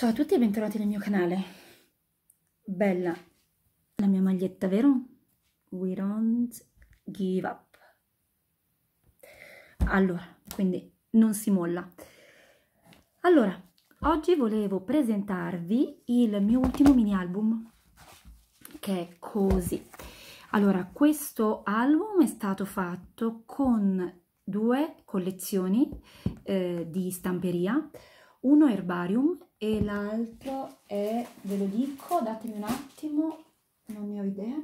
Ciao a tutti e bentornati nel mio canale. Bella la mia maglietta, vero? We don't give up. Allora, quindi non si molla. Allora, oggi volevo presentarvi il mio ultimo mini album, che è così. Allora, questo album è stato fatto con due collezioni eh, di stamperia, uno erbarium e l'altro è, ve lo dico, datemi un attimo, non ne ho idea,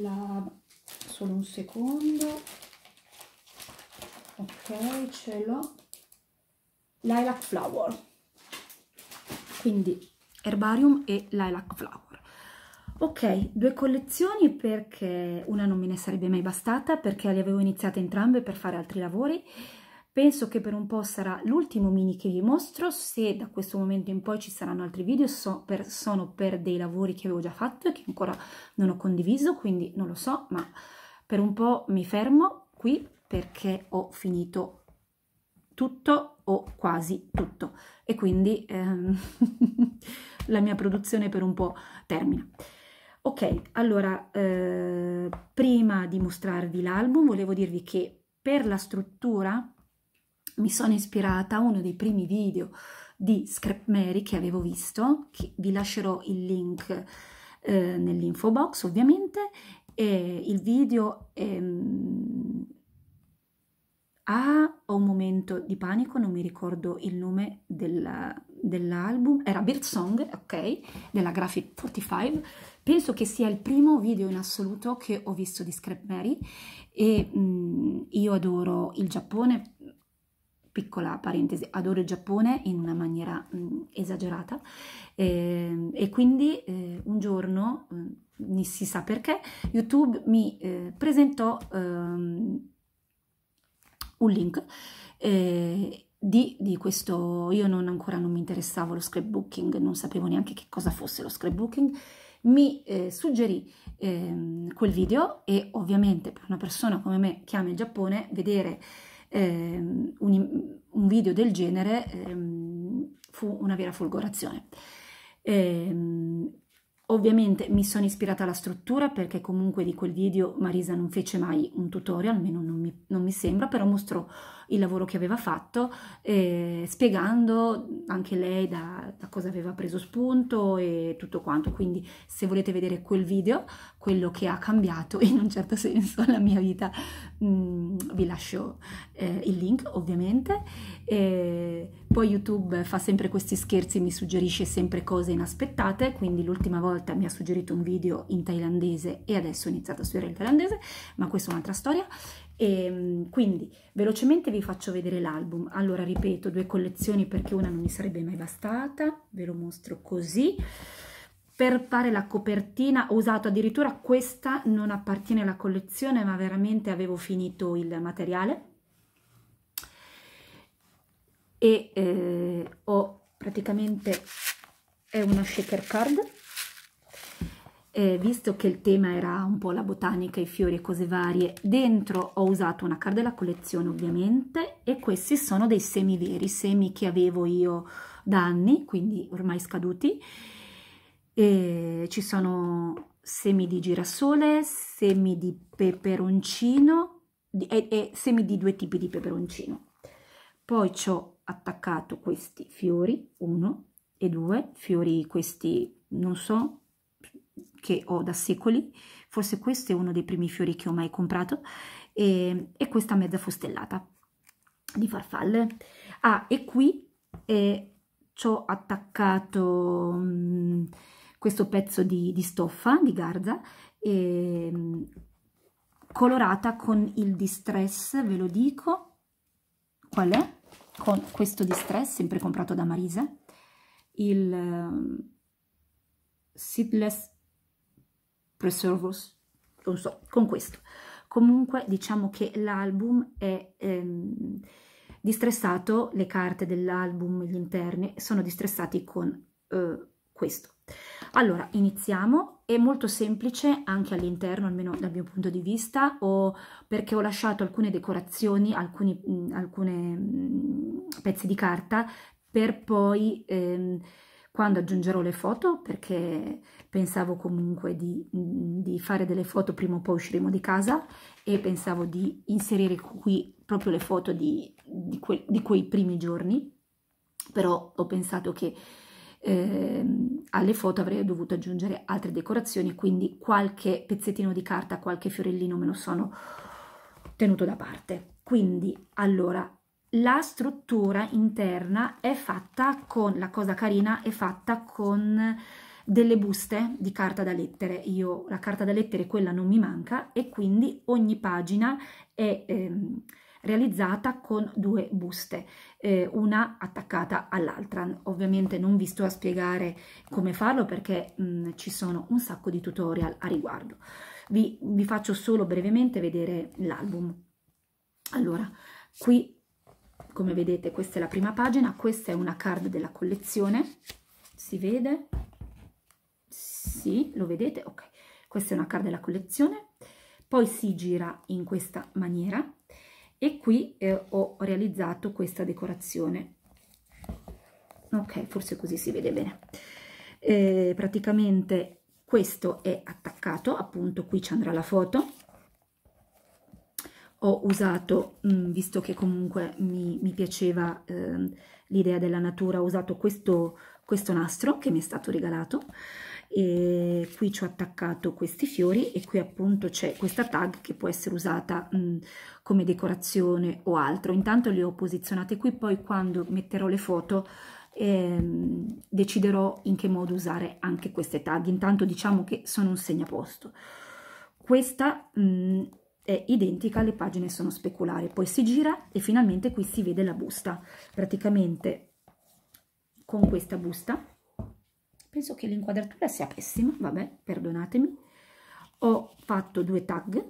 la, solo un secondo, ok, ce l'ho, lilac flower, quindi herbarium e lilac flower. Ok, due collezioni perché una non me ne sarebbe mai bastata perché le avevo iniziate entrambe per fare altri lavori, Penso che per un po' sarà l'ultimo mini che vi mostro, se da questo momento in poi ci saranno altri video so per, sono per dei lavori che avevo già fatto e che ancora non ho condiviso, quindi non lo so, ma per un po' mi fermo qui perché ho finito tutto o quasi tutto e quindi ehm, la mia produzione per un po' termina. Ok, allora eh, prima di mostrarvi l'album volevo dirvi che per la struttura mi sono ispirata a uno dei primi video di Scrap Mary che avevo visto, che vi lascerò il link eh, nell'info box ovviamente, e il video è, mm, ha ah, un momento di panico, non mi ricordo il nome dell'album, era Bird Song, ok, della Graphic 45, penso che sia il primo video in assoluto che ho visto di Scrap Mary e mh, mm, io adoro il Giappone, piccola parentesi, adoro il Giappone in una maniera mh, esagerata eh, e quindi eh, un giorno, mh, si sa perché, YouTube mi eh, presentò um, un link eh, di, di, questo, io non, ancora non mi interessavo lo scrapbooking, non sapevo neanche che cosa fosse lo scrapbooking, mi eh, suggerì eh, quel video e ovviamente per una persona come me che ama il Giappone vedere ehm, un, un, video del genere ehm, fu una vera folgorazione. Ehm, Ovviamente mi sono ispirata alla struttura perché comunque di quel video Marisa non fece mai un tutorial, almeno non mi, non mi sembra, però mostrò il lavoro che aveva fatto, eh, spiegando anche lei da, da, cosa aveva preso spunto e tutto quanto. Quindi se volete vedere quel video, quello che ha cambiato in un certo senso la mia vita, mh, mm, vi lascio eh, il link ovviamente. E poi YouTube fa sempre questi scherzi, mi suggerisce sempre cose inaspettate, quindi l'ultima volta mi ha suggerito un video in thailandese e adesso ho iniziato a studiare il thailandese, ma questa è un'altra storia. E, ehm, quindi velocemente vi faccio vedere l'album. Allora ripeto, due collezioni perché una non mi sarebbe mai bastata, ve lo mostro così. Per fare la copertina ho usato addirittura questa, non appartiene alla collezione, ma veramente avevo finito il materiale. E eh, ho praticamente è una shaker card eh, visto che il tema era un po' la botanica, i fiori e cose varie, dentro ho usato una carta della collezione ovviamente e questi sono dei semi veri, semi che avevo io da anni, quindi ormai scaduti. E ci sono semi di girasole, semi di peperoncino di, e, e semi di due tipi di peperoncino. Poi ci ho attaccato questi fiori, uno e due, fiori questi non so che ho da secoli, forse questo è uno dei primi fiori che ho mai comprato, e, e questa mezza fustellata di farfalle. Ah, e qui eh, ci ho attaccato mh, mm, questo pezzo di, di, stoffa, di garza, eh, colorata con il distress, ve lo dico, qual è? Con questo distress, sempre comprato da Marisa, il... Ehm, seedless Preservers, non so, con questo. Comunque diciamo che l'album è ehm, distressato, le carte dell'album, gli interni, sono distressati con eh, questo. Allora, iniziamo. È molto semplice anche all'interno, almeno dal mio punto di vista, o perché ho lasciato alcune decorazioni, alcuni mh, alcune, mh, pezzi di carta, per poi... Ehm, quando aggiungerò le foto perché pensavo comunque di, mm, di, fare delle foto prima o poi usciremo di casa e pensavo di inserire qui proprio le foto di, di, que, di quei primi giorni però ho pensato che eh, alle foto avrei dovuto aggiungere altre decorazioni quindi qualche pezzettino di carta qualche fiorellino me lo sono tenuto da parte quindi allora la struttura interna è fatta con, la cosa carina è fatta con delle buste di carta da lettere. Io la carta da lettere quella non mi manca e quindi ogni pagina è ehm, realizzata con due buste, eh, una attaccata all'altra. Ovviamente non vi sto a spiegare come farlo perché mh, mm, ci sono un sacco di tutorial a riguardo. Vi, vi faccio solo brevemente vedere l'album. Allora, qui come vedete questa è la prima pagina questa è una card della collezione si vede sì lo vedete ok questa è una card della collezione poi si gira in questa maniera e qui eh, ho realizzato questa decorazione ok forse così si vede bene eh, praticamente questo è attaccato appunto qui ci andrà la foto ho usato, mh, mm, visto che comunque mi, mi piaceva eh, l'idea della natura, ho usato questo, questo nastro che mi è stato regalato e qui ci ho attaccato questi fiori e qui appunto c'è questa tag che può essere usata mh, mm, come decorazione o altro. Intanto le ho posizionate qui, poi quando metterò le foto ehm, deciderò in che modo usare anche queste tag. Intanto diciamo che sono un segnaposto. Questa mh, mm, è identica, le pagine sono speculari. Poi si gira e finalmente qui si vede la busta. Praticamente con questa busta, penso che l'inquadratura sia pessima, vabbè, perdonatemi, ho fatto due tag,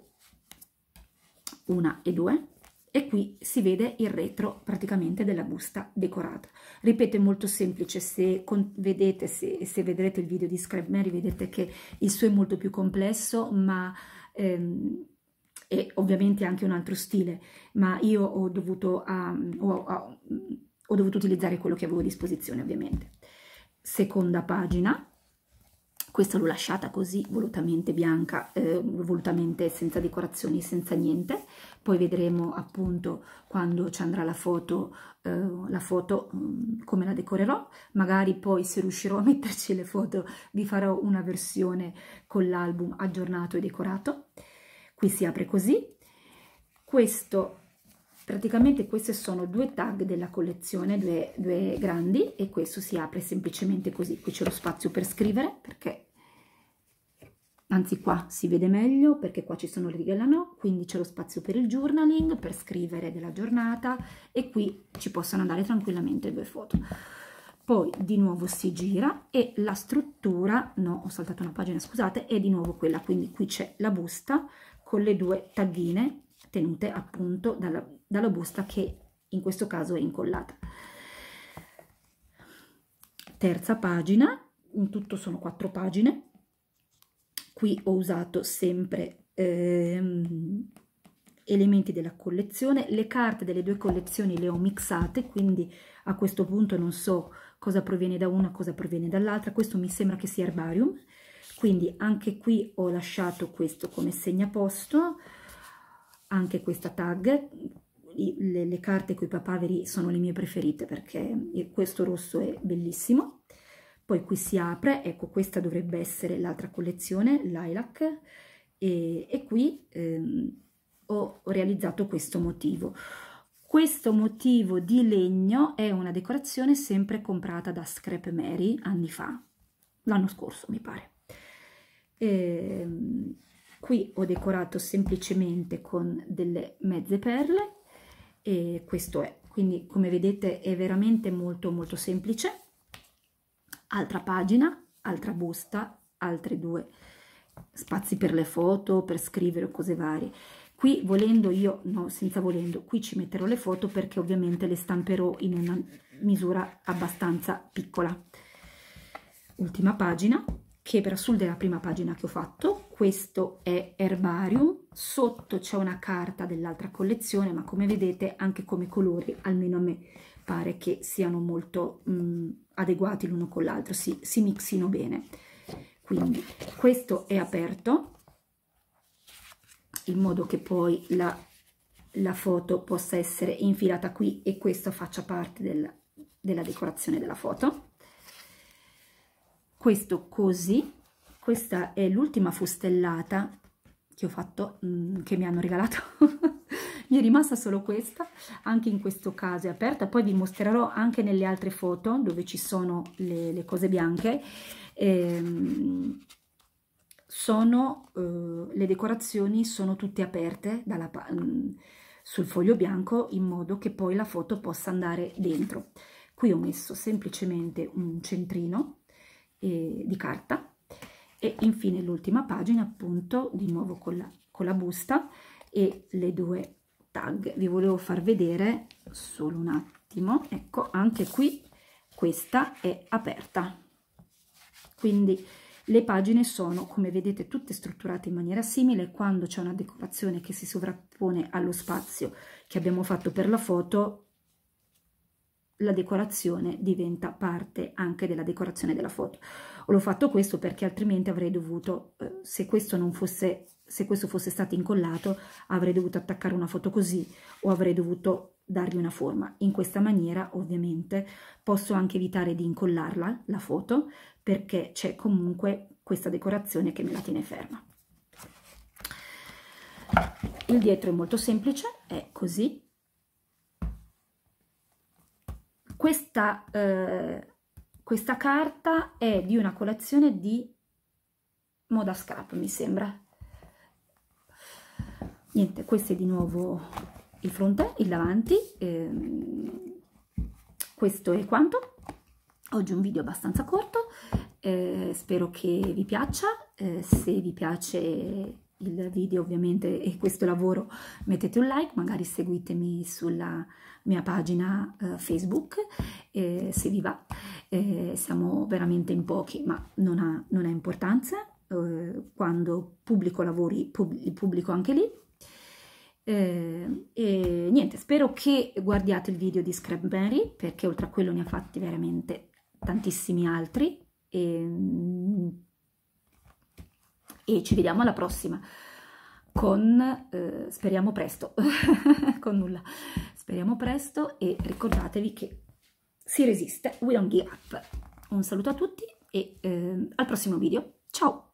una e due, e qui si vede il retro praticamente della busta decorata. Ripeto, è molto semplice, se, vedete, se, se vedrete il video di Mary, vedete che il suo è molto più complesso, ma ehm, e ovviamente anche un altro stile, ma io ho dovuto, um, ho, ho, ho dovuto utilizzare quello che avevo a disposizione ovviamente. Seconda pagina, questa l'ho lasciata così volutamente bianca, eh, volutamente senza decorazioni, senza niente, poi vedremo appunto quando ci andrà la foto, eh, la foto mm, come la decorerò, magari poi se riuscirò a metterci le foto vi farò una versione con l'album aggiornato e decorato qui si apre così questo praticamente queste sono due tag della collezione due, due grandi e questo si apre semplicemente così qui c'è lo spazio per scrivere perché anzi qua si vede meglio perché qua ci sono le righe alla no, quindi c'è lo spazio per il journaling, per scrivere della giornata e qui ci possono andare tranquillamente due foto. Poi di nuovo si gira e la struttura, no ho saltato una pagina scusate, è di nuovo quella, quindi qui c'è la busta, con le due taghine tenute appunto dalla, dalla busta che in questo caso è incollata. Terza pagina, in tutto sono quattro pagine, qui ho usato sempre ehm, elementi della collezione, le carte delle due collezioni le ho mixate, quindi a questo punto non so cosa proviene da una, cosa proviene dall'altra, questo mi sembra che sia Herbarium, quindi anche qui ho lasciato questo come segnaposto anche questa tag le, le carte i papaveri sono le mie preferite perché questo rosso è bellissimo poi qui si apre ecco questa dovrebbe essere l'altra collezione lilac e, e qui ehm, ho, ho realizzato questo motivo questo motivo di legno è una decorazione sempre comprata da Scrap Mary anni fa l'anno scorso mi pare eh, qui ho decorato semplicemente con delle mezze perle e questo è quindi come vedete è veramente molto molto semplice altra pagina altra busta altri due spazi per le foto per scrivere cose varie qui volendo io no senza volendo qui ci metterò le foto perché ovviamente le stamperò in una misura abbastanza piccola ultima pagina che per assurda è la prima pagina che ho fatto, questo è Herbarium, sotto c'è una carta dell'altra collezione, ma come vedete anche come colori, almeno a me pare che siano molto mh, mm, adeguati l'uno con l'altro, si, si mixino bene. Quindi questo è aperto, in modo che poi la, la foto possa essere infilata qui e questo faccia parte del, della decorazione della foto questo così questa è l'ultima fustellata che ho fatto mh, mm, che mi hanno regalato mi è rimasta solo questa anche in questo caso è aperta poi vi mostrerò anche nelle altre foto dove ci sono le, le cose bianche ehm, sono eh, le decorazioni sono tutte aperte dalla, mh, mm, sul foglio bianco in modo che poi la foto possa andare dentro qui ho messo semplicemente un centrino eh, di carta e infine l'ultima pagina appunto di nuovo con la, con la busta e le due tag vi volevo far vedere solo un attimo ecco anche qui questa è aperta quindi le pagine sono, come vedete, tutte strutturate in maniera simile. Quando c'è una decorazione che si sovrappone allo spazio che abbiamo fatto per la foto, la decorazione diventa parte anche della decorazione della foto. L'ho fatto questo perché altrimenti avrei dovuto, eh, se questo non fosse se questo fosse stato incollato avrei dovuto attaccare una foto così o avrei dovuto dargli una forma. In questa maniera ovviamente posso anche evitare di incollarla la foto perché c'è comunque questa decorazione che me la tiene ferma. Il dietro è molto semplice, è così, Questa, eh, questa carta è di una collezione di Moda Scrap, mi sembra. Niente, questo è di nuovo il fronte, il davanti. Ehm, questo è quanto. Oggi un video abbastanza corto. Eh, spero che vi piaccia. Eh, se vi piace il video ovviamente e questo lavoro mettete un like, magari seguitemi sulla mia pagina eh, Facebook eh, se vi va, eh, siamo veramente in pochi ma non ha, non ha importanza, eh, quando pubblico lavori pub pubblico anche lì. Eh, e niente, spero che guardiate il video di Scrapberry perché oltre a quello ne ha fatti veramente tantissimi altri e mm, e ci vediamo alla prossima con, eh, speriamo presto, con nulla, speriamo presto e ricordatevi che si resiste, we don't give up. Un saluto a tutti e eh, al prossimo video, ciao!